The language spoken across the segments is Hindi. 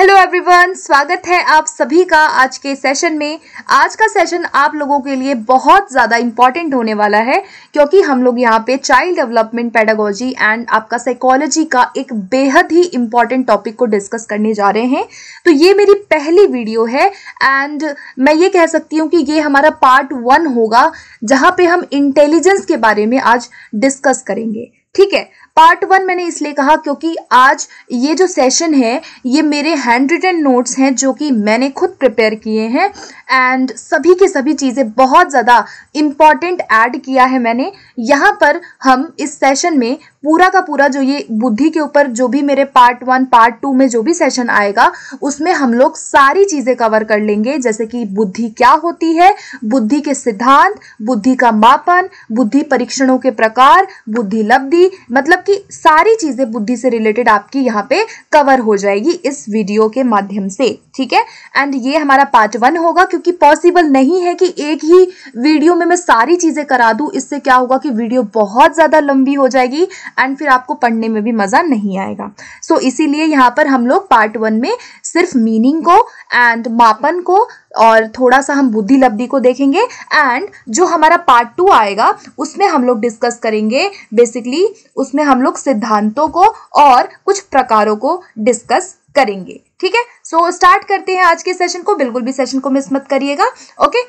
हेलो एवरीवन स्वागत है आप सभी का आज के सेशन में आज का सेशन आप लोगों के लिए बहुत ज़्यादा इम्पॉर्टेंट होने वाला है क्योंकि हम लोग यहाँ पे चाइल्ड डेवलपमेंट पैडागोजी एंड आपका साइकोलॉजी का एक बेहद ही इम्पॉर्टेंट टॉपिक को डिस्कस करने जा रहे हैं तो ये मेरी पहली वीडियो है एंड मैं ये कह सकती हूँ कि ये हमारा पार्ट वन होगा जहाँ पर हम इंटेलिजेंस के बारे में आज डिस्कस करेंगे ठीक है पार्ट वन मैंने इसलिए कहा क्योंकि आज ये जो सेशन है ये मेरे हैंड रिटन नोट्स हैं जो कि मैंने खुद प्रिपेयर किए हैं एंड सभी के सभी चीज़ें बहुत ज़्यादा इम्पॉर्टेंट ऐड किया है मैंने यहाँ पर हम इस सेशन में पूरा का पूरा जो ये बुद्धि के ऊपर जो भी मेरे पार्ट वन पार्ट टू में जो भी सेशन आएगा उसमें हम लोग सारी चीज़ें कवर कर लेंगे जैसे कि बुद्धि क्या होती है बुद्धि के सिद्धांत बुद्धि का मापन बुद्धि परीक्षणों के प्रकार बुद्धि लब्धि मतलब आपकी सारी चीज़ें बुद्धि से रिलेटेड आपकी यहाँ पे कवर हो जाएगी इस वीडियो के माध्यम से ठीक है एंड ये हमारा पार्ट वन होगा क्योंकि पॉसिबल नहीं है कि एक ही वीडियो में मैं सारी चीज़ें करा दूँ इससे क्या होगा कि वीडियो बहुत ज़्यादा लंबी हो जाएगी एंड फिर आपको पढ़ने में भी मज़ा नहीं आएगा सो so, इसीलिए यहाँ पर हम लोग पार्ट वन में सिर्फ मीनिंग को एंड मापन को और थोड़ा सा हम बुद्धि लब्धि को देखेंगे एंड जो हमारा पार्ट टू आएगा उसमें हम लोग डिस्कस करेंगे बेसिकली उसमें हम लोग सिद्धांतों को और कुछ प्रकारों को डिस्कस करेंगे ठीक है सो स्टार्ट करते हैं आज के सेशन को बिल्कुल भी सेशन को मिस मत करिएगा ओके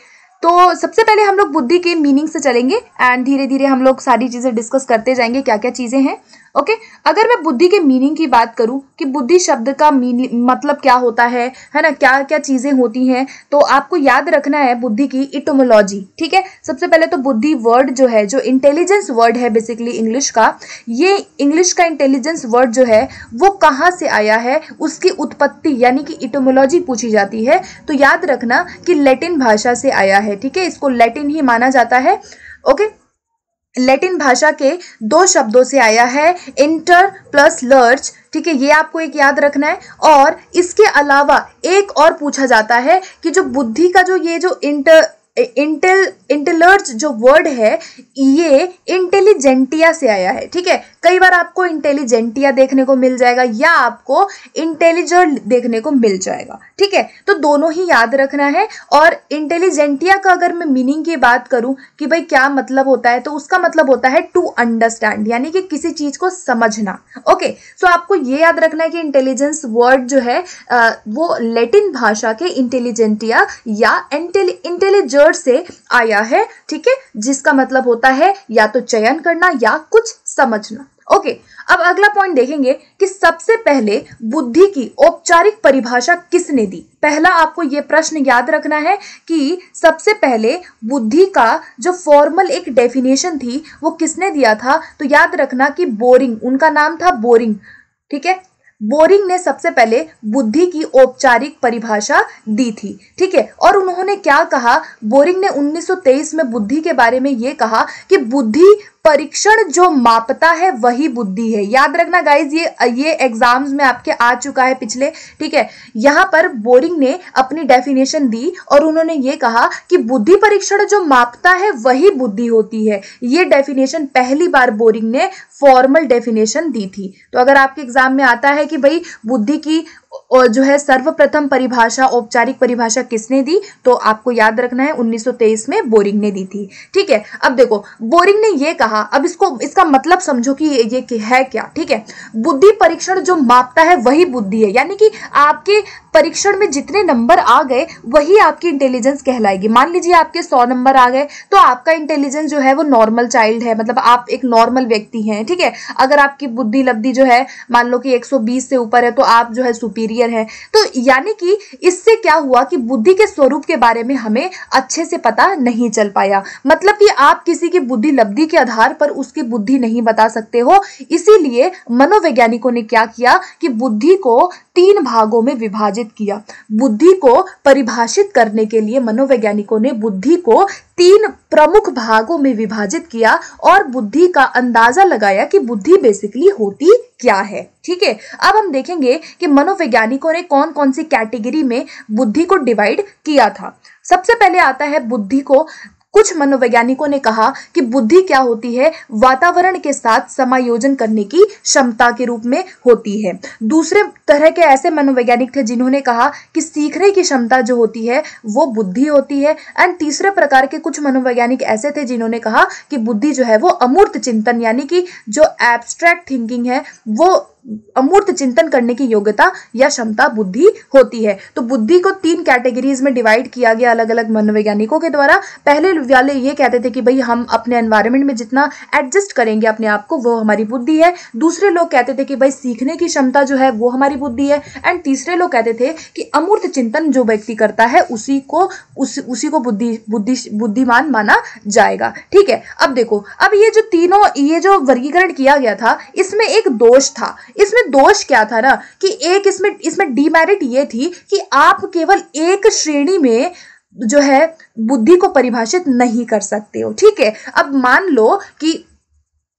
तो सबसे पहले हम लोग बुद्धि के मीनिंग से चलेंगे एंड धीरे धीरे हम लोग सारी चीज़ें डिस्कस करते जाएंगे क्या क्या चीज़ें हैं ओके okay? अगर मैं बुद्धि के मीनिंग की बात करूं कि बुद्धि शब्द का मतलब क्या होता है है ना क्या क्या चीज़ें होती हैं तो आपको याद रखना है बुद्धि की इटोमोलॉजी ठीक है सबसे पहले तो बुद्धि वर्ड जो है जो इंटेलिजेंस वर्ड है बेसिकली इंग्लिश का ये इंग्लिश का इंटेलिजेंस वर्ड जो है वो कहाँ से आया है उसकी उत्पत्ति यानी कि इटोमोलॉजी पूछी जाती है तो याद रखना कि लेटिन भाषा से आया है ठीक है इसको लेटिन ही माना जाता है ओके okay? लैटिन भाषा के दो शब्दों से आया है इंटर प्लस लर्च ठीक है ये आपको एक याद रखना है और इसके अलावा एक और पूछा जाता है कि जो बुद्धि का जो ये जो इंटर इंटेल इंटेलर्ज जो वर्ड है ये इंटेलिजेंटिया से आया है ठीक है कई बार आपको इंटेलिजेंटिया देखने को मिल जाएगा या आपको इंटेलिजेंट देखने को मिल जाएगा ठीक है तो दोनों ही याद रखना है और इंटेलिजेंटिया का अगर मैं मीनिंग की बात करूं कि भाई क्या मतलब होता है तो उसका मतलब होता है टू अंडरस्टैंड यानी कि किसी चीज को समझना ओके सो आपको ये याद रखना है कि इंटेलिजेंस वर्ड जो है आ, वो लेटिन भाषा के इंटेलिजेंटिया या इंटेलिजर से आया है ठीक है जिसका मतलब होता है या तो चयन करना या कुछ समझना ओके अब अगला पॉइंट देखेंगे कि सबसे पहले बुद्धि की औपचारिक परिभाषा किसने दी पहला आपको ये प्रश्न याद रखना है कि सबसे पहले बुद्धि का जो फॉर्मल एक डेफिनेशन थी वो किसने दिया था तो याद रखना कि बोरिंग उनका नाम था बोरिंग ठीक है बोरिंग ने सबसे पहले बुद्धि की औपचारिक परिभाषा दी थी ठीक है और उन्होंने क्या कहा बोरिंग ने 1923 में बुद्धि के बारे में ये कहा कि बुद्धि परीक्षण जो मापता है वही बुद्धि है याद रखना गाइज ये ये एग्जाम्स में आपके आ चुका है पिछले ठीक है यहाँ पर बोरिंग ने अपनी डेफिनेशन दी और उन्होंने ये कहा कि बुद्धि परीक्षण जो मापता है वही बुद्धि होती है ये डेफिनेशन पहली बार बोरिंग ने फॉर्मल डेफिनेशन दी थी तो अगर आपके एग्जाम में आता है कि भाई बुद्धि की और जो है सर्वप्रथम परिभाषा औपचारिक परिभाषा किसने दी तो आपको याद रखना है 1923 में बोरिंग ने दी थी ठीक है अब देखो बोरिंग ने ये कहा अब इसको इसका मतलब समझो कि ये, ये है क्या ठीक है बुद्धि परीक्षण जो मापता है वही बुद्धि है यानी कि आपके परीक्षण में जितने नंबर आ गए वही आपकी इंटेलिजेंस कहलाएगी मान लीजिए आपके सौ नंबर आ गए तो आपका इंटेलिजेंस जो है वो नॉर्मल चाइल्ड है मतलब आप एक नॉर्मल व्यक्ति हैं ठीक है थीके? अगर आपकी बुद्धि लब्धि जो है मान लो कि 120 से ऊपर है तो आप जो है सुपीरियर हैं तो यानी कि इससे क्या हुआ कि बुद्धि के स्वरूप के बारे में हमें अच्छे से पता नहीं चल पाया मतलब कि आप किसी की बुद्धि लब्धि के आधार पर उसकी बुद्धि नहीं बता सकते हो इसीलिए मनोवैज्ञानिकों ने क्या किया कि बुद्धि को तीन भागों में विभाजित विभाजित किया बुद्धि को परिभाषित करने के लिए मनोवैज्ञानिकों ने बुद्धि को तीन प्रमुख भागों में विभाजित किया और बुद्धि का अंदाजा लगाया कि बुद्धि बेसिकली होती क्या है ठीक है अब हम देखेंगे कि मनोवैज्ञानिकों ने कौन कौन सी कैटेगरी में बुद्धि को डिवाइड किया था सबसे पहले आता है बुद्धि को कुछ मनोवैज्ञानिकों ने कहा कि बुद्धि क्या होती है वातावरण के साथ समायोजन करने की क्षमता के रूप में होती है दूसरे तरह के ऐसे मनोवैज्ञानिक थे जिन्होंने कहा कि सीखने की क्षमता जो होती है वो बुद्धि होती है एंड तीसरे प्रकार के कुछ मनोवैज्ञानिक ऐसे थे जिन्होंने कहा कि बुद्धि जो है वो अमूर्त चिंतन यानी कि जो एब्स्ट्रैक्ट थिंकिंग है वो अमूर्त चिंतन करने की योग्यता या क्षमता बुद्धि होती है तो बुद्धि को तीन कैटेगरीज में डिवाइड किया गया अलग अलग मनोवैज्ञानिकों के द्वारा पहले वाले ये कहते थे कि भाई हम अपने एनवायरमेंट में जितना एडजस्ट करेंगे अपने आप को वो हमारी बुद्धि है दूसरे लोग कहते थे कि भाई सीखने की क्षमता जो है वो हमारी बुद्धि है एंड तीसरे लोग कहते थे कि अमूर्त चिंतन जो व्यक्ति करता है उसी को उस उसी को बुद्धि बुद्धि बुद्धिमान माना जाएगा ठीक है अब देखो अब ये जो तीनों ये जो वर्गीकरण किया गया था इसमें एक दोष था इसमें दोष क्या था ना कि एक इसमें इसमें डीमेरिट ये थी कि आप केवल एक श्रेणी में जो है बुद्धि को परिभाषित नहीं कर सकते हो ठीक है अब मान लो कि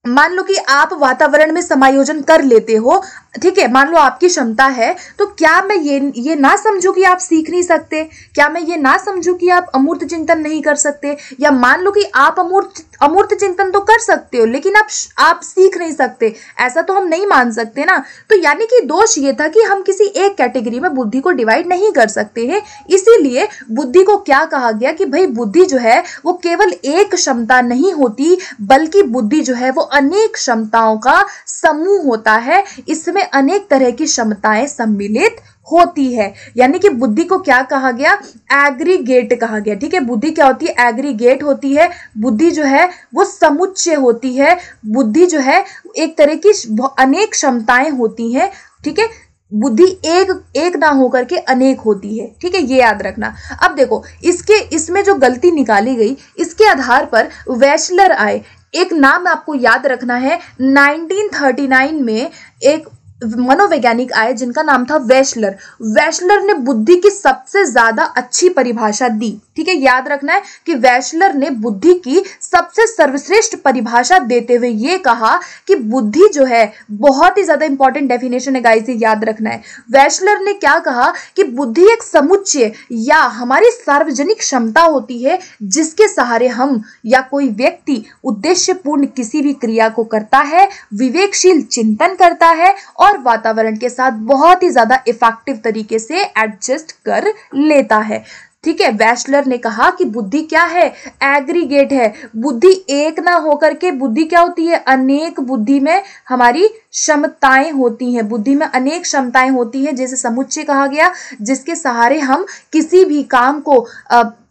मान लो कि आप वातावरण में समायोजन कर लेते हो ठीक है मान लो आपकी क्षमता है तो क्या मैं ये ये ना समझूं कि आप सीख नहीं सकते क्या मैं ये ना समझूं कि आप अमूर्त चिंतन नहीं कर सकते या मान लो कि आप अमूर्त अमूर्त चिंतन तो कर सकते हो लेकिन आप आप सीख नहीं सकते ऐसा तो हम नहीं मान सकते ना तो यानी कि दोष ये था कि हम किसी एक कैटेगरी में बुद्धि को डिवाइड नहीं कर सकते हैं इसीलिए बुद्धि को क्या कहा गया कि भाई बुद्धि जो है वो केवल एक क्षमता नहीं होती बल्कि बुद्धि जो है वो अनेक क्षमताओं का समूह होता है इसमें अनेक तरह की क्षमताएं सम्मिलित होती है यानी कि बुद्धि को क्या कहा गया एग्रीगेट कहा गया ठीक है बुद्धि क्या होती है एग्रीगेट होती है बुद्धि जो है वो समुच्चय होती है बुद्धि जो है एक तरह की अनेक क्षमताएं होती हैं ठीक है थीके? बुद्धि एक एक ना होकर के अनेक होती है ठीक है ये याद रखना अब देखो इसके इसमें जो गलती निकाली गई इसके आधार पर वैशलर आए एक नाम आपको याद रखना है 1939 में एक मनोवैज्ञानिक आए जिनका नाम था वैश्लर वैश्लर ने बुद्धि की सबसे ज्यादा अच्छी परिभाषा दी ठीक है याद रखना है कि वैश्लर ने बुद्धि की सबसे सर्वश्रेष्ठ परिभाषा देते हुए ये कहा कि बुद्धि जो है बहुत ही ज्यादा इंपॉर्टेंट डेफिनेशन है गाइस याद रखना है वैश्लर ने क्या कहा कि बुद्धि एक समुच्चय या हमारी सार्वजनिक क्षमता होती है जिसके सहारे हम या कोई व्यक्ति पूर्ण किसी भी क्रिया को करता है विवेकशील चिंतन करता है और और वातावरण के साथ बहुत ही ज़्यादा इफेक्टिव तरीके से एडजस्ट कर लेता है ठीक है बैचलर ने कहा कि बुद्धि क्या है एग्रीगेट है बुद्धि एक ना होकर के बुद्धि क्या होती है अनेक बुद्धि में हमारी क्षमताएं होती हैं बुद्धि में अनेक क्षमताएं होती हैं जैसे समुच्चय कहा गया जिसके सहारे हम किसी भी काम को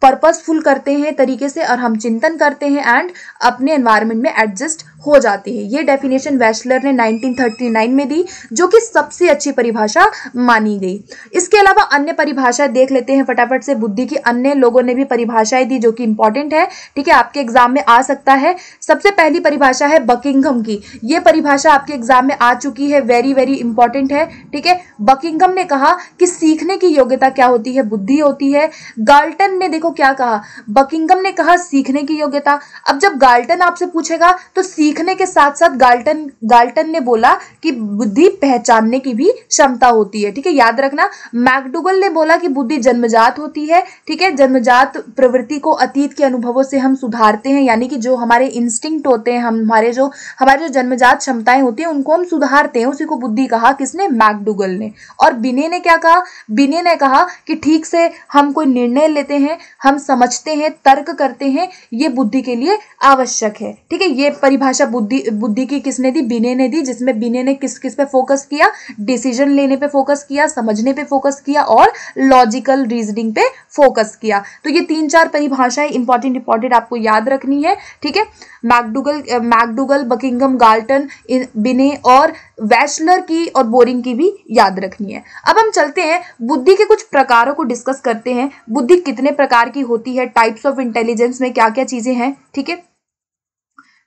पर्पसफुल करते हैं तरीके से और हम चिंतन करते हैं एंड अपने एनवायरनमेंट में एडजस्ट हो जाते हैं ये डेफिनेशन वैशलर ने 1939 में दी जो कि सबसे अच्छी परिभाषा मानी गई इसके अलावा अन्य परिभाषाएं देख लेते हैं फटाफट से बुद्धि की अन्य लोगों ने भी परिभाषाएं दी जो कि इंपॉर्टेंट है ठीक है आपके एग्जाम में आ सकता है सबसे पहली परिभाषा है बकिंगम की ये परिभाषा आपके एग्जाम में आ चुकी है वेरी वेरी इंपॉर्टेंट है ठीक है बकिंगम ने कहा कि सीखने की योग्यता क्या होती है बुद्धि होती है गार्ल्टन ने देखो क्या कहा बकिंगम ने कहा सीखने की योग्यता अब जब गार्ल्टन आपसे पूछेगा तो सीखने के साथ साथ गार्ल्टन गार्ल्टन ने बोला कि बुद्धि पहचानने की भी क्षमता होती है ठीक है याद रखना मैकडुगल ने बोला कि बुद्धि जन्मजात होती है ठीक है जन्मजात प्रवृत्ति को अतीत के अनुभवों से हम सुधारते हैं यानी कि जो हमारे इंस्टिंक्ट होते हैं हम हमारे जो हमारे जो जन्मजात क्षमताएं होती हैं उनको हम सुधारते हैं उसी को बुद्धि कहा किसने मैकडूगल ने और बिने ने क्या कहा बिने ने कहा कि ठीक से हम कोई निर्णय लेते हैं हम समझते हैं तर्क करते हैं ये बुद्धि के लिए आवश्यक है ठीक है ये परिभाषा बुद्धि बुद्धि की किसने दी बिने ने दी जिसमें बिने ने किस किस पे फोकस किया डिसीजन लेने पे फोकस किया समझने पे फोकस किया और लॉजिकल रीजनिंग पे फोकस किया तो ये तीन चार परिभाषाएं इंपॉर्टेंट इंपॉर्टेंट आपको याद रखनी है ठीक है मैकडूगल मैकडूगल बकिंगम गार्टन बिने और वैशलर की और बोरिंग की भी याद रखनी है अब हम चलते हैं बुद्धि के कुछ प्रकारों को डिस्कस करते हैं बुद्धि कितने प्रकार की होती है टाइप्स ऑफ इंटेलिजेंस में क्या क्या चीजें हैं ठीक है थीके?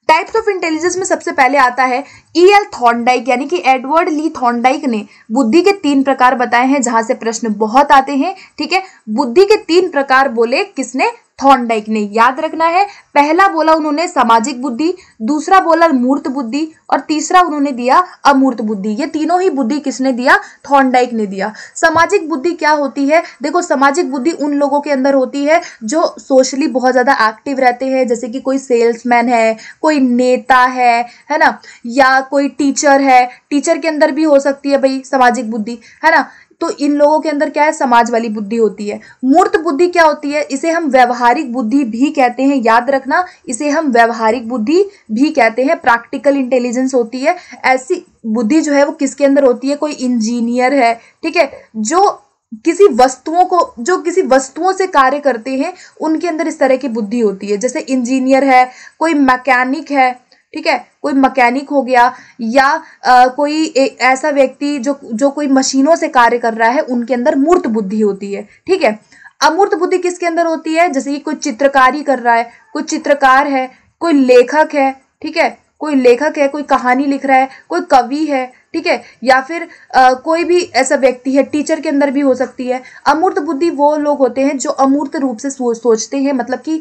टाइप्स ऑफ इंटेलिजेंस में सबसे पहले आता है ई एल थॉन्डाइक यानी कि एडवर्ड ली थॉन्डाइक ने बुद्धि के तीन प्रकार बताए हैं जहां से प्रश्न बहुत आते हैं ठीक है बुद्धि के तीन प्रकार बोले किसने थॉर्नडाइक ने याद रखना है पहला बोला उन्होंने सामाजिक बुद्धि दूसरा बोला मूर्त बुद्धि और तीसरा उन्होंने दिया अमूर्त बुद्धि ये तीनों ही बुद्धि किसने दिया थॉर्नडाइक ने दिया सामाजिक बुद्धि क्या होती है देखो सामाजिक बुद्धि उन लोगों के अंदर होती है जो सोशली बहुत ज़्यादा एक्टिव रहते हैं जैसे कि कोई सेल्समैन है कोई नेता है है ना या कोई टीचर है टीचर के अंदर भी हो सकती है भाई सामाजिक बुद्धि है ना तो इन लोगों के अंदर क्या है समाज वाली बुद्धि होती है मूर्त बुद्धि क्या होती है इसे हम व्यवहारिक बुद्धि भी कहते हैं याद रखना इसे हम व्यवहारिक बुद्धि भी कहते हैं प्रैक्टिकल इंटेलिजेंस होती है ऐसी बुद्धि जो है वो किसके अंदर होती है कोई इंजीनियर है ठीक है जो किसी वस्तुओं को जो किसी वस्तुओं से कार्य करते हैं उनके अंदर इस तरह की बुद्धि होती है जैसे इंजीनियर है कोई मैकेनिक है ठीक है कोई मकैनिक हो गया या आ, कोई ए, ऐसा व्यक्ति जो जो कोई मशीनों से कार्य कर रहा है उनके अंदर मूर्त बुद्धि होती है ठीक है अमूर्त बुद्धि किसके अंदर होती है जैसे कि कोई चित्रकारी कर रहा है कोई चित्रकार है कोई लेखक है ठीक है कोई लेखक है कोई कहानी लिख रहा है कोई कवि है ठीक है या फिर आ, कोई भी ऐसा व्यक्ति है टीचर के अंदर भी हो सकती है अमूर्त बुद्धि वो लोग होते हैं जो अमूर्त रूप से सोचते हैं मतलब कि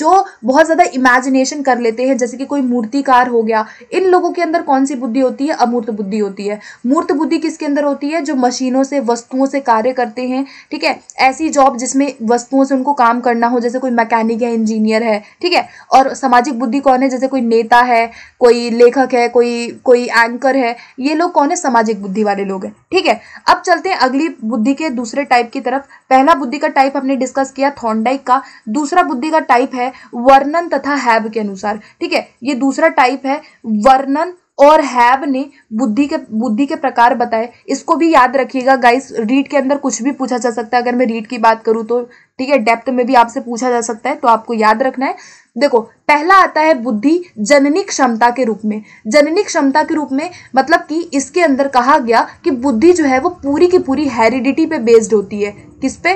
जो बहुत ज़्यादा इमेजिनेशन कर लेते हैं जैसे कि कोई मूर्तिकार हो गया इन लोगों के अंदर कौन सी बुद्धि होती है अमूर्त बुद्धि होती है मूर्त बुद्धि किसके अंदर होती है जो मशीनों से वस्तुओं से कार्य करते हैं ठीक है ऐसी जॉब जिसमें वस्तुओं से उनको काम करना हो जैसे कोई मैकेनिक है इंजीनियर है ठीक है और सामाजिक बुद्धि कौन है जैसे कोई नेता है कोई लेखक है कोई कोई एंकर है ये लोग लोग कौन है सामाजिक बुद्धि वाले लोग हैं ठीक है अब चलते हैं अगली बुद्धि के दूसरे टाइप की तरफ पहला बुद्धि का टाइप हमने डिस्कस किया थॉन्डाइक का दूसरा बुद्धि का टाइप है वर्णन तथा हैब के अनुसार ठीक है ये दूसरा टाइप है वर्णन और हैव ने बुद्धि के बुद्धि के प्रकार बताए इसको भी याद रखिएगा गाइस रीड के अंदर कुछ भी पूछा जा सकता है अगर मैं रीड की बात करूँ तो ठीक है डेप्थ में भी आपसे पूछा जा सकता है तो आपको याद रखना है देखो पहला आता है बुद्धि जननी क्षमता के रूप में जननी क्षमता के रूप में मतलब कि इसके अंदर कहा गया कि बुद्धि जो है वो पूरी की पूरी हेरिडिटी पे बेस्ड होती है किस पे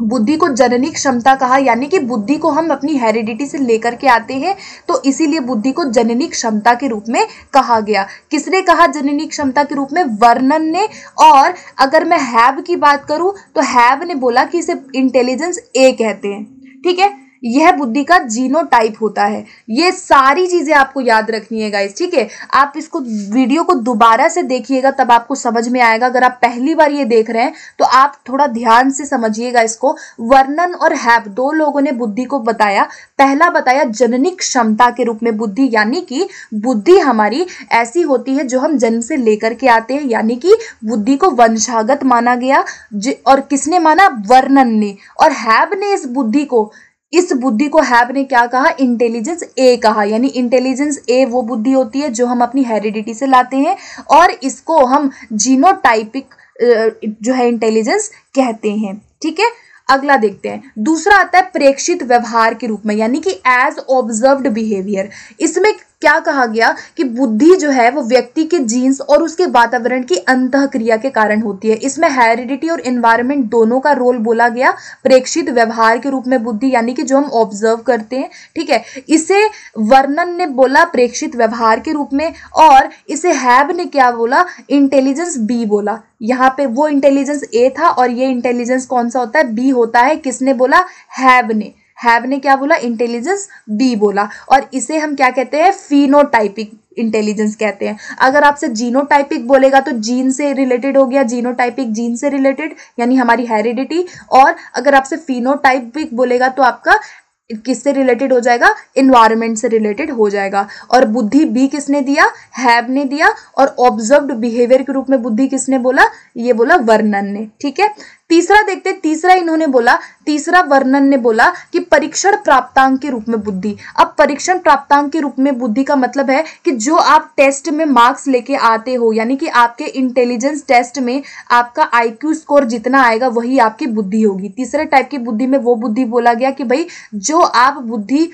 बुद्धि को जननी क्षमता कहा यानी कि बुद्धि को हम अपनी हेरिडिटी से लेकर के आते हैं तो इसीलिए बुद्धि को जननी क्षमता के रूप में कहा गया किसने कहा जननी क्षमता के रूप में वर्णन ने और अगर मैं हैब की बात करूं तो हैब ने बोला कि इसे इंटेलिजेंस ए कहते हैं ठीक है यह बुद्धि का जीनो टाइप होता है ये सारी चीज़ें आपको याद रखनी है गाइज ठीक है आप इसको वीडियो को दोबारा से देखिएगा तब आपको समझ में आएगा अगर आप पहली बार ये देख रहे हैं तो आप थोड़ा ध्यान से समझिएगा इसको वर्णन और हैप दो लोगों ने बुद्धि को बताया पहला बताया जननी क्षमता के रूप में बुद्धि यानी कि बुद्धि हमारी ऐसी होती है जो हम जन्म से लेकर के आते हैं यानी कि बुद्धि को वंशागत माना गया और किसने माना वर्णन ने और हैब ने इस बुद्धि को इस बुद्धि को हैब ने क्या कहा इंटेलिजेंस ए कहा यानी इंटेलिजेंस ए वो बुद्धि होती है जो हम अपनी हेरिडिटी से लाते हैं और इसको हम जीनोटाइपिक जो है इंटेलिजेंस कहते हैं ठीक है अगला देखते हैं दूसरा आता है प्रेक्षित व्यवहार के रूप में यानी कि एज ऑब्जर्व्ड बिहेवियर इसमें क्या कहा गया कि बुद्धि जो है वो व्यक्ति के जीन्स और उसके वातावरण की अंत क्रिया के कारण होती है इसमें हेरिडिटी और इन्वायरमेंट दोनों का रोल बोला गया प्रेक्षित व्यवहार के रूप में बुद्धि यानी कि जो हम ऑब्जर्व करते हैं ठीक है इसे वर्णन ने बोला प्रेक्षित व्यवहार के रूप में और इसे हैब ने क्या बोला इंटेलिजेंस बी बोला यहाँ पे वो इंटेलिजेंस ए था और ये इंटेलिजेंस कौन सा होता है बी होता है किसने बोला हैब ने हैव ने क्या बोला इंटेलिजेंस बी बोला और इसे हम क्या कहते हैं फिनोटाइपिक इंटेलिजेंस कहते हैं अगर आपसे जीनोटाइपिक बोलेगा तो जीन से रिलेटेड हो गया जीनोटाइपिक जीन से रिलेटेड यानी हमारी हेरिडिटी और अगर आपसे फिनोटाइपिक बोलेगा तो आपका किससे रिलेटेड हो जाएगा इन्वायरमेंट से रिलेटेड हो जाएगा और बुद्धि बी किसने दिया हैव ने दिया और ऑब्जर्व्ड बिहेवियर के रूप में बुद्धि किसने बोला ये बोला वर्णन ने ठीक है तीसरा देखते तीसरा इन्होंने बोला तीसरा वर्णन ने बोला कि परीक्षण प्राप्तांक के रूप में बुद्धि अब परीक्षण प्राप्तांक के रूप में बुद्धि का मतलब है कि जो आप टेस्ट में मार्क्स लेके आते हो यानी कि आपके इंटेलिजेंस टेस्ट में आपका आईक्यू स्कोर जितना आएगा वही आपकी बुद्धि होगी तीसरे टाइप की बुद्धि में वो बुद्धि बोला गया कि भाई जो आप बुद्धि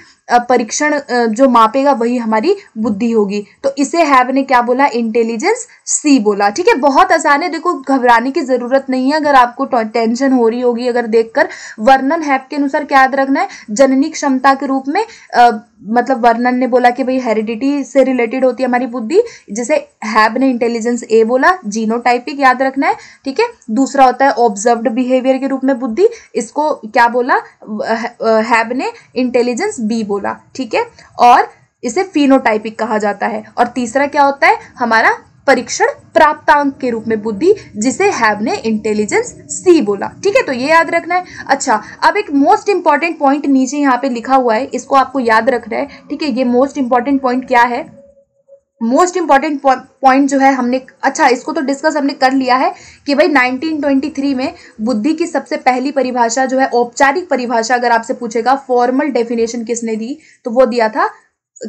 परीक्षण जो मापेगा वही हमारी बुद्धि होगी तो इसे हैव ने क्या बोला इंटेलिजेंस सी बोला ठीक है बहुत आसान है देखो घबराने की ज़रूरत नहीं है अगर आपको टेंशन हो रही होगी अगर देखकर वर्णन हैव के अनुसार क्या याद रखना है जननी क्षमता के रूप में आ, मतलब वर्णन ने बोला कि भाई हेरिडिटी से रिलेटेड होती है हमारी बुद्धि जैसे हैब ने इंटेलिजेंस ए बोला जीनोटाइपिक याद रखना है ठीक है दूसरा होता है ऑब्जर्व्ड बिहेवियर के रूप में बुद्धि इसको क्या बोला हैब ने इंटेलिजेंस बी बोला ठीक है और इसे फिनोटाइपिक कहा जाता है और तीसरा क्या होता है हमारा परीक्षण प्राप्तांक के रूप में बुद्धि जिसे हैव ने इंटेलिजेंस सी बोला ठीक है तो ये याद रखना है अच्छा अब एक मोस्ट इंपॉर्टेंट पॉइंट नीचे यहाँ पे लिखा हुआ है इसको आपको याद रखना है ठीक है ये मोस्ट इंपॉर्टेंट पॉइंट क्या है मोस्ट इंपॉर्टेंट पॉइंट जो है हमने अच्छा इसको तो डिस्कस हमने कर लिया है कि भाई 1923 में बुद्धि की सबसे पहली परिभाषा जो है औपचारिक परिभाषा अगर आपसे पूछेगा फॉर्मल डेफिनेशन किसने दी तो वो दिया था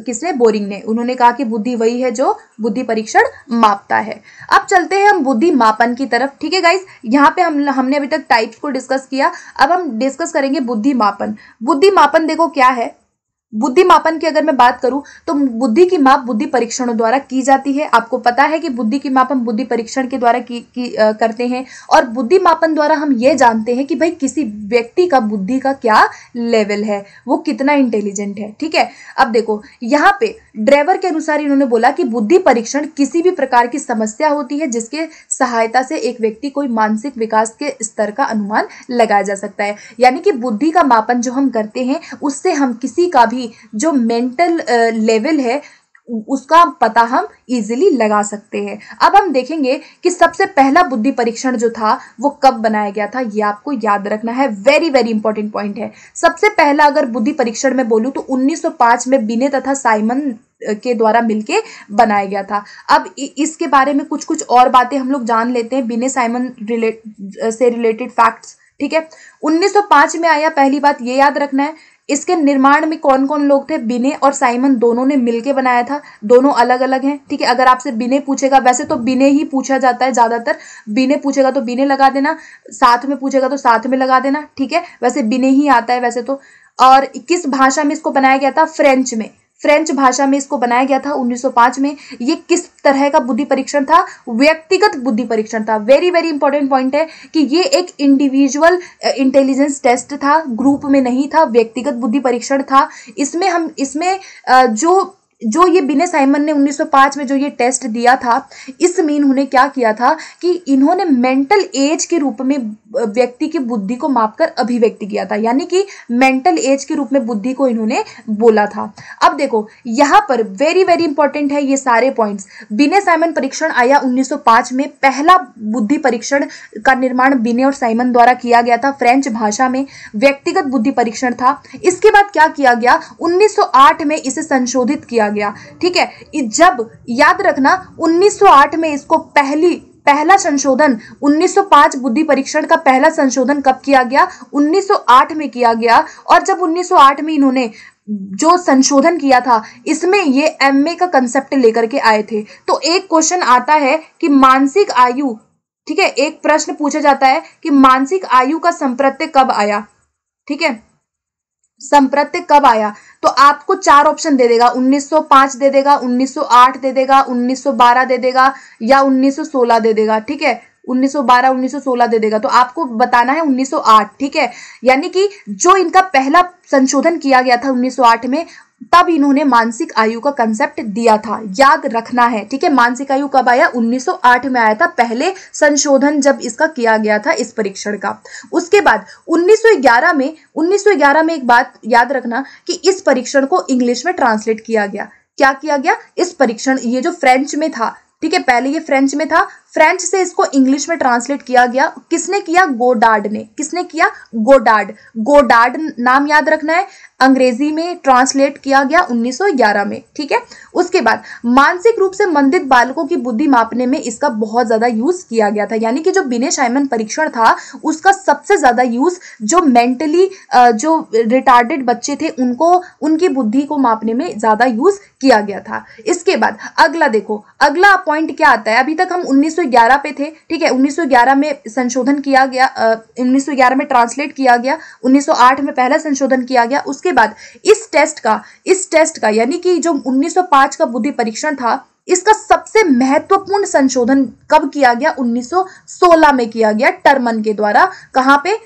किसने बोरिंग ने उन्होंने कहा कि बुद्धि वही है जो बुद्धि परीक्षण मापता है अब चलते हैं हम बुद्धि मापन की तरफ ठीक है गाइज यहाँ पे हम हमने अभी तक टाइप्स को डिस्कस किया अब हम डिस्कस करेंगे बुद्धि मापन बुद्धि मापन देखो क्या है बुद्धि मापन की अगर मैं बात करूं तो बुद्धि की माप बुद्धि परीक्षणों द्वारा की जाती है आपको पता है कि बुद्धि की माप हम बुद्धि परीक्षण के द्वारा की, की आ, करते हैं और बुद्धि मापन द्वारा हम ये जानते हैं कि भाई किसी व्यक्ति का बुद्धि का क्या लेवल है वो कितना इंटेलिजेंट है ठीक है अब देखो यहाँ पे ड्राइवर के अनुसार इन्होंने बोला कि बुद्धि परीक्षण किसी भी प्रकार की समस्या होती है जिसके सहायता से एक व्यक्ति कोई मानसिक विकास के स्तर का अनुमान लगाया जा सकता है यानी कि बुद्धि का मापन जो हम करते हैं उससे हम किसी का भी भी जो मेंटल लेवल uh, है उसका पता हम इजीली लगा सकते हैं अब हम देखेंगे कि सबसे पहला बुद्धि परीक्षण जो था वो कब बनाया गया था ये आपको याद रखना है वेरी वेरी इंपॉर्टेंट पॉइंट है सबसे पहला अगर बुद्धि परीक्षण में बोलूँ तो 1905 में बिने तथा साइमन uh, के द्वारा मिलके बनाया गया था अब इसके बारे में कुछ कुछ और बातें हम लोग जान लेते हैं बिने साइमन रिले uh, से रिलेटेड फैक्ट्स ठीक है 1905 में आया पहली बात ये याद रखना है इसके निर्माण में कौन कौन लोग थे बिने और साइमन दोनों ने मिलकर बनाया था दोनों अलग अलग हैं ठीक है अगर आपसे बिने पूछेगा वैसे तो बिने ही पूछा जाता है ज़्यादातर बिने पूछेगा तो बिने लगा देना साथ में पूछेगा तो साथ में लगा देना ठीक है वैसे बिने ही आता है वैसे तो और किस भाषा में इसको बनाया गया था फ्रेंच में फ्रेंच भाषा में इसको बनाया गया था 1905 में ये किस तरह का बुद्धि परीक्षण था व्यक्तिगत बुद्धि परीक्षण था वेरी वेरी इंपॉर्टेंट पॉइंट है कि ये एक इंडिविजुअल इंटेलिजेंस टेस्ट था ग्रुप में नहीं था व्यक्तिगत बुद्धि परीक्षण था इसमें हम इसमें uh, जो जो ये बिने साइमन ने 1905 में जो ये टेस्ट दिया था इसमें इन्होंने क्या किया था कि इन्होंने मेंटल एज के रूप में व्यक्ति की बुद्धि को मापकर अभिव्यक्ति किया था यानी कि मेंटल एज के रूप में बुद्धि को इन्होंने बोला था अब देखो यहाँ पर वेरी वेरी इंपॉर्टेंट है ये सारे पॉइंट्स बिने साइमन परीक्षण आया 1905 में पहला बुद्धि परीक्षण का निर्माण बिने और साइमन द्वारा किया गया था फ्रेंच भाषा में व्यक्तिगत बुद्धि परीक्षण था इसके बाद क्या किया गया 1908 में इसे संशोधित किया गया ठीक है जब याद रखना 1908 में इसको पहली पहला संशोधन 1905 बुद्धि परीक्षण का पहला संशोधन कब किया गया 1908 में किया गया और जब 1908 में इन्होंने जो संशोधन किया था इसमें ये एम का कंसेप्ट लेकर के आए थे तो एक क्वेश्चन आता है कि मानसिक आयु ठीक है एक प्रश्न पूछा जाता है कि मानसिक आयु का संप्रत्य कब आया ठीक है संप्रत्य कब आया तो आपको चार ऑप्शन दे देगा 1905 दे देगा 1908 दे देगा 1912 दे देगा या 1916 दे देगा ठीक है 1912 1916 दे देगा तो आपको बताना है 1908 ठीक है यानी कि जो इनका पहला संशोधन किया गया था 1908 में तब इन्होंने मानसिक आयु का कंसेप्ट दिया था याद रखना है ठीक है मानसिक आयु कब आया 1908 में आया था पहले संशोधन जब इसका किया गया था इस परीक्षण का उसके बाद 1911 में 1911 में एक बात याद रखना कि इस परीक्षण को इंग्लिश में ट्रांसलेट किया गया क्या किया गया इस परीक्षण ये जो फ्रेंच में था ठीक है पहले ये फ्रेंच में था फ्रेंच से इसको इंग्लिश में ट्रांसलेट किया गया किसने किया गोडार्ड ने किसने किया गोडार्ड गोडार्ड नाम याद रखना है अंग्रेजी में ट्रांसलेट किया गया 1911 में ठीक है उसके बाद मानसिक रूप से मंदित बालकों की बुद्धि मापने में इसका बहुत ज़्यादा यूज़ किया गया था यानी कि जो बिने शायमन परीक्षण था उसका सबसे ज़्यादा यूज़ जो मेंटली जो रिटार्डेड बच्चे थे उनको उनकी बुद्धि को मापने में ज़्यादा यूज़ किया गया था इसके बाद अगला देखो अगला पॉइंट क्या आता है अभी तक हम उन्नीस 1911 पे थे ठीक है 1911 में संशोधन किया गया आ, 1911 में ट्रांसलेट किया गया 1908 में पहला संशोधन किया गया उसके बाद इस टेस्ट का इस टेस्ट का यानी कि जो 1905 का बुद्धि परीक्षण था इसका सबसे महत्वपूर्ण संशोधन कब किया गया 1916 में किया गया टर्मन के द्वारा कहाँ पे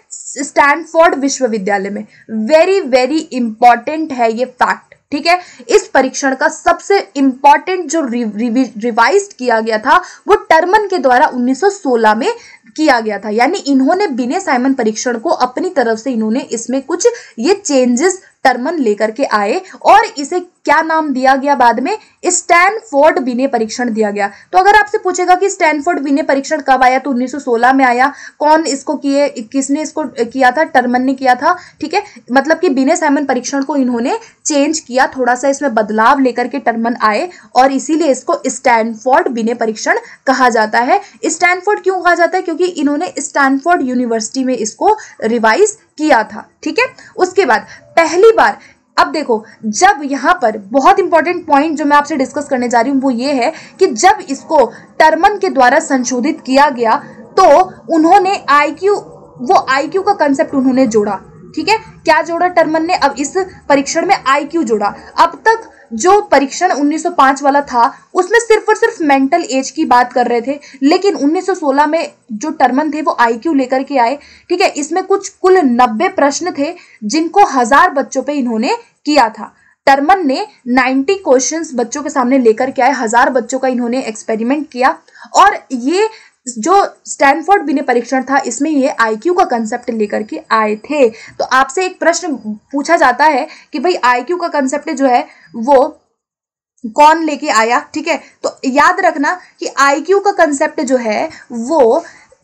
स्टैनफोर्ड विश्वविद्यालय में वेरी वेरी इंपॉर्टेंट है ये फैक्ट ठीक है इस परीक्षण का सबसे इंपॉर्टेंट जो रिव, रिवाइज किया गया था वो टर्मन के द्वारा 1916 में किया गया था यानी इन्होंने बिने साइमन परीक्षण को अपनी तरफ से इन्होंने इसमें कुछ ये चेंजेस टर्मन लेकर के आए और इसे क्या नाम दिया गया बाद में स्टैनफोर्ड विनय परीक्षण दिया गया तो अगर आपसे पूछेगा कि स्टैनफोर्ड विनय परीक्षण कब आया तो 1916 में आया कौन इसको किए किसने इसको किया था टर्मन ने किया था ठीक है मतलब कि विनय सैमन परीक्षण को इन्होंने चेंज किया थोड़ा सा इसमें बदलाव लेकर के टर्मन आए और इसीलिए इसको स्टैनफोर्ड विनय परीक्षण कहा जाता है स्टैनफोर्ड क्यों कहा जाता है क्योंकि इन्होंने स्टैनफोर्ड यूनिवर्सिटी में इसको रिवाइज किया था ठीक है उसके बाद पहली बार अब देखो जब यहां पर बहुत इंपॉर्टेंट पॉइंट जो मैं आपसे डिस्कस करने जा रही हूं वो ये है कि जब इसको टर्मन के द्वारा संशोधित किया गया तो उन्होंने आई वो आई का कंसेप्ट उन्होंने जोड़ा ठीक है क्या जोड़ा टर्मन ने अब इस परीक्षण में क्यू जोड़ा अब तक जो परीक्षण 1905 वाला था उसमें सिर्फ और सिर्फ मेंटल एज की बात कर रहे थे लेकिन 1916 में जो टर्मन थे वो आईक्यू लेकर के आए ठीक है इसमें कुछ कुल 90 प्रश्न थे जिनको हजार बच्चों पे इन्होंने किया था टर्मन ने 90 क्वेश्चंस बच्चों के सामने लेकर के आए हजार बच्चों का इन्होंने एक्सपेरिमेंट किया और ये जो स्टैनफोर्ड बिने परीक्षण था इसमें ये आईक्यू का कंसेप्ट लेकर के आए थे तो आपसे एक प्रश्न पूछा जाता है कि भाई आईक्यू का कंसेप्ट जो है वो कौन लेके आया ठीक है तो याद रखना कि आईक्यू का कंसेप्ट जो है वो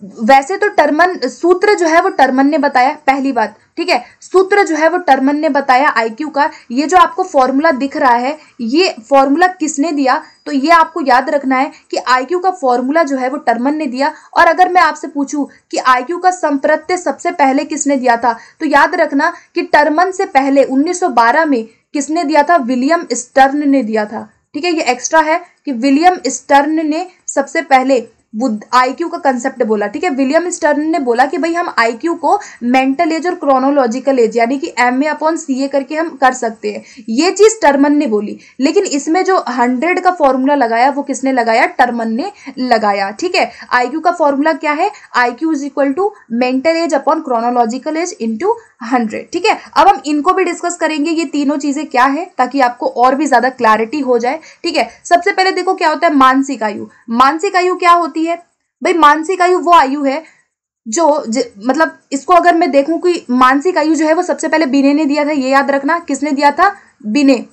वैसे तो टर्मन सूत्र जो है वो टर्मन ने बताया पहली बात ठीक है सूत्र जो है वो टर्मन ने बताया आईक्यू का ये जो आपको फॉर्मूला दिख रहा है ये फॉर्मूला किसने दिया तो ये आपको याद रखना है कि आईक्यू का फॉर्मूला जो है वो टर्मन ने दिया और अगर मैं आपसे पूछूं कि आईक्यू का संप्रत्य सबसे पहले किसने दिया था तो याद रखना कि टर्मन से पहले उन्नीस में किसने दिया था विलियम स्टर्न ने दिया था ठीक है ये एक्स्ट्रा है कि विलियम स्टर्न ने सबसे पहले आईक्यू का कंसेप्ट बोला ठीक है विलियम स्टर्न ने बोला कि भाई हम आईक्यू को मेंटल एज और क्रोनोलॉजिकल एज यानी कि एम ए अपॉन सी ए करके हम कर सकते हैं ये चीज टर्मन ने बोली लेकिन इसमें जो हंड्रेड का फॉर्मूला लगाया वो किसने लगाया टर्मन ने लगाया ठीक है आईक्यू का फॉर्मूला क्या है IQ is equal to mental age upon chronological age into hundred ठीक है अब हम इनको भी डिस्कस करेंगे ये तीनों चीजें क्या है ताकि आपको और भी ज्यादा क्लैरिटी हो जाए ठीक है सबसे पहले देखो क्या होता है मानसिक आयु मानसिक आयु क्या होती है भाई मानसिक आयु वो आयु है जो ज, मतलब इसको अगर मैं देखूं कि मानसिक आयु जो है वो सबसे पहले बिने ने दिया था ये याद रखना किसने दिया था बिने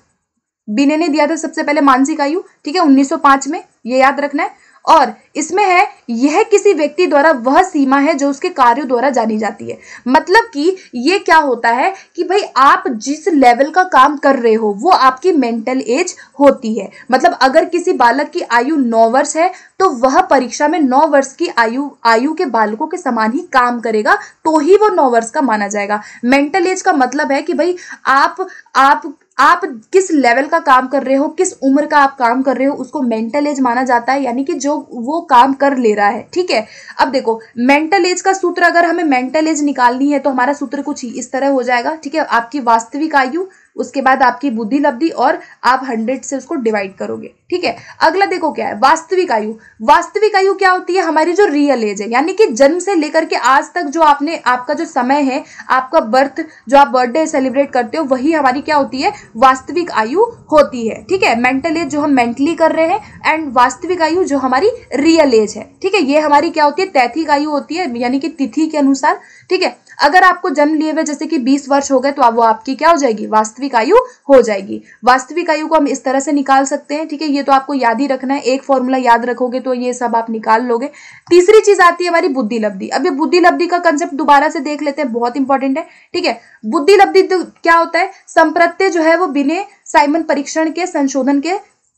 बिने ने दिया था सबसे पहले मानसिक आयु ठीक है 1905 में ये याद रखना है और इसमें है यह किसी व्यक्ति द्वारा वह सीमा है जो उसके कार्यों द्वारा जानी जाती है मतलब कि यह क्या होता है कि भाई आप जिस लेवल का काम कर रहे हो वो आपकी मेंटल एज होती है मतलब अगर किसी बालक की आयु नौ वर्ष है तो वह परीक्षा में नौ वर्ष की आयु आयु के बालकों के समान ही काम करेगा तो ही वो नौ वर्ष का माना जाएगा मेंटल एज का मतलब है कि भाई आप आप आप किस लेवल का काम कर रहे हो किस उम्र का आप काम कर रहे हो उसको मेंटल एज माना जाता है यानी कि जो वो काम कर ले रहा है ठीक है अब देखो मेंटल एज का सूत्र अगर हमें मेंटल एज निकालनी है तो हमारा सूत्र कुछ इस तरह हो जाएगा ठीक है आपकी वास्तविक आयु उसके बाद आपकी बुद्धि लब्धि और आप हंड्रेड से उसको डिवाइड करोगे ठीक है अगला देखो क्या है वास्तविक आयु वास्तविक आयु क्या होती है हमारी जो रियल एज है यानी कि जन्म से लेकर के आज तक जो आपने आपका जो समय है आपका बर्थ जो आप बर्थडे सेलिब्रेट करते हो वही हमारी क्या होती है वास्तविक आयु होती है ठीक है मेंटल एज जो हम मेंटली कर रहे हैं एंड वास्तविक आयु जो हमारी रियल एज है ठीक है ये हमारी क्या होती है तैथिक आयु होती है यानी कि तिथि के अनुसार ठीक है अगर आपको जन्म लिए हुए जैसे कि 20 वर्ष हो गए तो अब वो आपकी क्या हो जाएगी वास्तविक आयु हो जाएगी वास्तविक आयु को हम इस तरह से निकाल सकते हैं ठीक है ये तो आपको याद ही रखना है एक फॉर्मूला याद रखोगे तो ये सब आप निकाल लोगे तीसरी चीज आती है हमारी बुद्धि लब्धि अब ये बुद्धि लब्धि का कंसेप्ट दोबारा से देख लेते हैं बहुत इंपॉर्टेंट है ठीक है बुद्धि लब्धि तो क्या होता है संप्रत्य जो है वो बिने साइमन परीक्षण के संशोधन के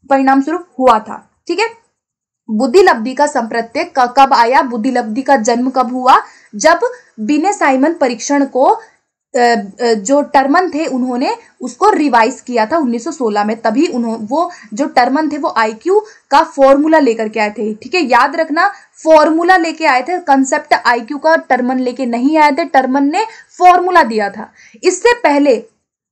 परिणाम स्वरूप हुआ था ठीक है बुद्धि लब्धि का संप्रत्यय कब आया बुद्धि लब्धि का जन्म कब हुआ जब बिने साइमन परीक्षण को जो टर्मन थे उन्होंने उसको रिवाइज किया था 1916 में तभी उन्होंने वो जो टर्मन थे वो आईक्यू का फॉर्मूला लेकर के आए थे ठीक है याद रखना फॉर्मूला लेके आए थे कंसेप्ट आईक्यू का टर्मन लेके नहीं आए थे टर्मन ने फॉर्मूला दिया था इससे पहले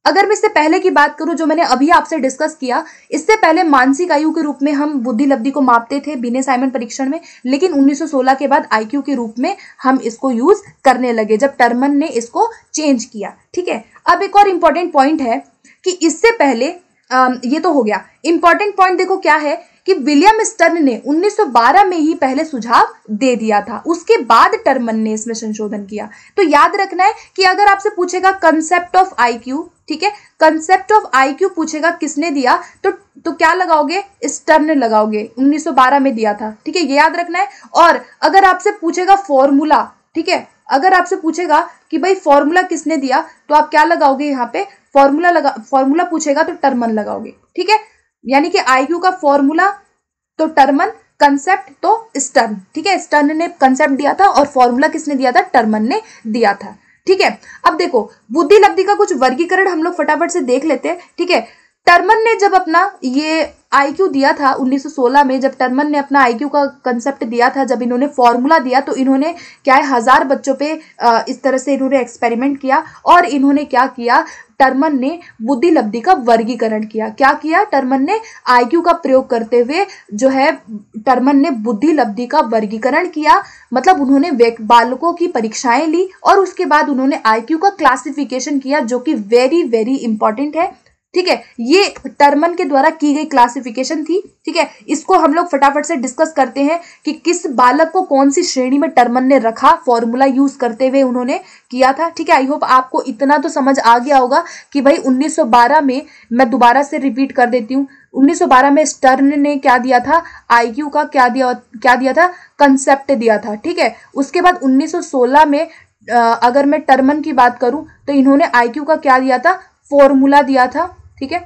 अगर मैं इससे पहले की बात करूं जो मैंने अभी आपसे डिस्कस किया इससे पहले मानसिक आयु के रूप में हम बुद्धि लब्धि को मापते थे बिने साइमन परीक्षण में लेकिन 1916 के बाद आईक्यू के रूप में हम इसको यूज करने लगे जब टर्मन ने इसको चेंज किया ठीक है अब एक और इम्पॉर्टेंट पॉइंट है कि इससे पहले आ, ये तो हो गया इम्पॉर्टेंट पॉइंट देखो क्या है कि विलियम स्टर्न ने 1912 में ही पहले सुझाव दे दिया था उसके बाद टर्मन ने इसमें संशोधन किया तो याद रखना है कि अगर आपसे पूछेगा कंसेप्ट ऑफ आईक्यू ठीक है कंसेप्ट ऑफ आईक्यू पूछेगा किसने दिया तो तो क्या लगाओगे स्टर्न लगाओगे 1912 में दिया था ठीक है ये याद रखना है और अगर आपसे पूछेगा फॉर्मूला ठीक है अगर आपसे पूछेगा कि भाई फॉर्मूला किसने दिया तो आप क्या लगाओगे यहाँ पे फॉर्मूला लगा फॉर्मूला पूछेगा तो टर्मन लगाओगे ठीक है यानी कि आईक्यू का फॉर्मूला तो टर्मन कंसेप्ट तो स्टर्न ठीक है स्टर्न ने कंसेप्ट दिया था और फॉर्मूला किसने दिया था टर्मन ने दिया था ठीक है अब देखो बुद्धि लब्धि का कुछ वर्गीकरण हम लोग फटाफट से देख लेते हैं ठीक है टर्मन ने जब अपना ये आईक्यू दिया था 1916 में जब टर्मन ने अपना आईक्यू का कंसेप्ट दिया था जब इन्होंने फॉर्मूला दिया तो इन्होंने क्या है हज़ार बच्चों पे इस तरह से इन्होंने एक्सपेरिमेंट किया और इन्होंने क्या किया टर्मन ने बुद्धि लब्धि का वर्गीकरण किया क्या किया टर्मन ने आईक्यू का प्रयोग करते हुए जो है टर्मन ने बुद्धि लब्धि का वर्गीकरण किया मतलब उन्होंने बालकों की परीक्षाएं ली और उसके बाद उन्होंने आईक्यू का क्लासिफिकेशन किया जो कि वेरी वेरी इंपॉर्टेंट है ठीक है ये टर्मन के द्वारा की गई क्लासिफिकेशन थी ठीक है इसको हम लोग फटाफट से डिस्कस करते हैं कि किस बालक को कौन सी श्रेणी में टर्मन ने रखा फॉर्मूला यूज करते हुए उन्होंने किया था ठीक है आई होप आपको इतना तो समझ आ गया होगा कि भाई 1912 में मैं दोबारा से रिपीट कर देती हूँ 1912 में स्टर्न ने क्या दिया था आई का क्या दिया क्या दिया था कंसेप्ट दिया था ठीक है उसके बाद उन्नीस में अगर मैं टर्मन की बात करूँ तो इन्होंने आई का क्या दिया था फॉर्मूला दिया था ठीक है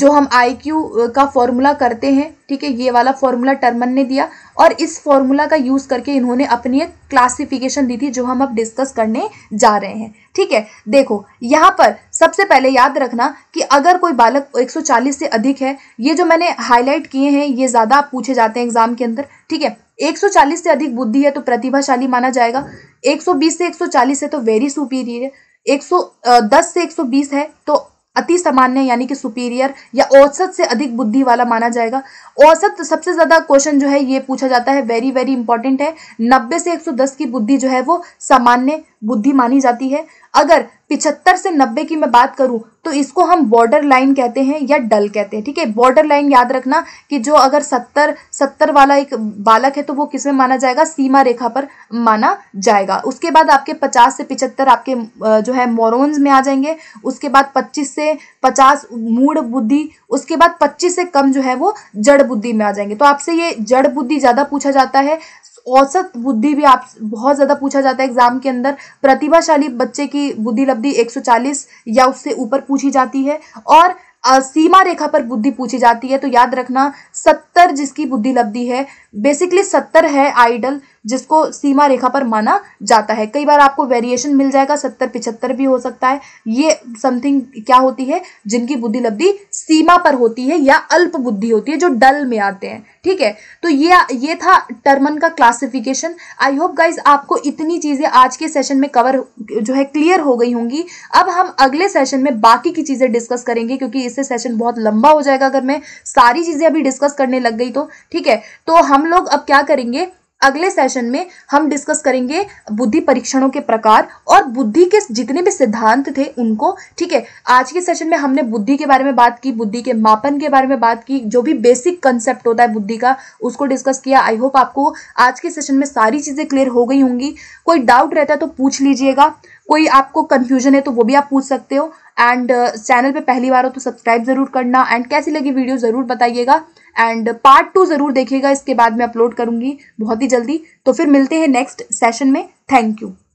जो हम आई का फॉर्मूला करते हैं ठीक है ये वाला फॉर्मूला टर्मन ने दिया और इस फॉर्मूला का यूज़ करके इन्होंने अपनी एक क्लासिफिकेशन दी थी जो हम अब डिस्कस करने जा रहे हैं ठीक है देखो यहाँ पर सबसे पहले याद रखना कि अगर कोई बालक 140 से अधिक है ये जो मैंने हाईलाइट किए हैं ये ज़्यादा पूछे जाते हैं एग्जाम के अंदर ठीक है 140 से अधिक बुद्धि है तो प्रतिभाशाली माना जाएगा 120 से 140 है तो वेरी सुपीरियर 110 से 120 है तो अति सामान्य यानी कि सुपीरियर या औसत से अधिक बुद्धि वाला माना जाएगा औसत सबसे ज़्यादा क्वेश्चन जो है ये पूछा जाता है वेरी वेरी इंपॉर्टेंट है नब्बे से 110 की बुद्धि जो है वो सामान्य बुद्धि मानी जाती है अगर पिछहत्तर से नब्बे की मैं बात करूं तो इसको हम बॉर्डर लाइन कहते हैं या डल कहते हैं ठीक है बॉर्डर लाइन याद रखना कि जो अगर सत्तर सत्तर वाला एक बालक है तो वो किसमें माना जाएगा सीमा रेखा पर माना जाएगा उसके बाद आपके पचास से पिछहत्तर आपके जो है मोरोन्स में आ जाएंगे उसके बाद पच्चीस से पचास मूड बुद्धि उसके बाद पच्चीस से कम जो है वो जड़ बुद्धि में आ जाएंगे तो आपसे ये जड़ बुद्धि ज़्यादा पूछा जाता है औसत बुद्धि भी आप बहुत ज़्यादा पूछा जाता है एग्जाम के अंदर प्रतिभाशाली बच्चे की बुद्धि लब्धि 140 या उससे ऊपर पूछी जाती है और सीमा रेखा पर बुद्धि पूछी जाती है तो याद रखना सत्तर जिसकी बुद्धि लब्धि है बेसिकली सत्तर है आइडल जिसको सीमा रेखा पर माना जाता है कई बार आपको वेरिएशन मिल जाएगा सत्तर पिछहत्तर भी हो सकता है ये समथिंग क्या होती है जिनकी बुद्धि लब्धि सीमा पर होती है या अल्प बुद्धि होती है जो डल में आते हैं ठीक है तो ये ये था टर्मन का क्लासिफिकेशन आई होप गाइज आपको इतनी चीज़ें आज के सेशन में कवर जो है क्लियर हो गई होंगी अब हम अगले सेशन में बाकी की चीज़ें डिस्कस करेंगे क्योंकि इससे सेशन बहुत लंबा हो जाएगा अगर मैं सारी चीज़ें अभी डिस्कस करने लग गई तो ठीक है तो हम लोग अब क्या करेंगे अगले सेशन में हम डिस्कस करेंगे बुद्धि परीक्षणों के प्रकार और बुद्धि के जितने भी सिद्धांत थे उनको ठीक है आज के सेशन में हमने बुद्धि के बारे में बात की बुद्धि के मापन के बारे में बात की जो भी बेसिक कंसेप्ट होता है बुद्धि का उसको डिस्कस किया आई होप आपको आज के सेशन में सारी चीज़ें क्लियर हो गई होंगी कोई डाउट रहता है तो पूछ लीजिएगा कोई आपको कन्फ्यूजन है तो वो भी आप पूछ सकते हो एंड चैनल uh, पे पहली बार हो तो सब्सक्राइब ज़रूर करना एंड कैसी लगी वीडियो ज़रूर बताइएगा एंड पार्ट टू ज़रूर देखिएगा इसके बाद मैं अपलोड करूँगी बहुत ही जल्दी तो फिर मिलते हैं नेक्स्ट सेशन में थैंक यू